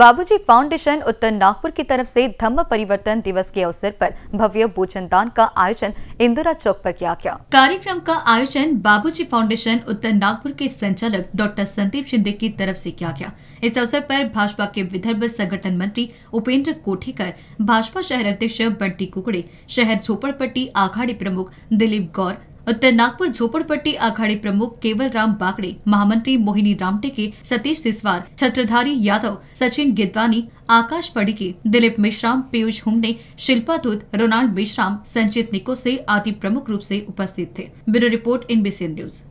बाबूजी फाउंडेशन उत्तर नागपुर की तरफ से धम्म परिवर्तन दिवस के अवसर पर भव्य भोजन दान का आयोजन इंदिरा चौक पर किया गया कार्यक्रम का आयोजन बाबूजी फाउंडेशन उत्तर नागपुर के संचालक डॉक्टर संदीप शिंदे की तरफ से किया गया इस अवसर पर भाजपा के विदर्भ संगठन मंत्री उपेंद्र कोठेकर भाजपा शहर अध्यक्ष बंटी कुकड़े शहर झोपड़पट्टी आघाड़ी प्रमुख दिलीप गौर उत्तर नागपुर झोपड़पट्टी आघाड़ी प्रमुख केवल राम बाकड़े महामंत्री मोहिनी रामटे के सतीश सिसवार छत्रधारी यादव सचिन गिदवानी आकाश पडिके दिलीप मिश्राम पीयूष हुमने शिल्पा दूत रोनाल्ड मिश्राम संचित निको से आदि प्रमुख रूप से उपस्थित थे ब्यूरो रिपोर्ट इन न्यूज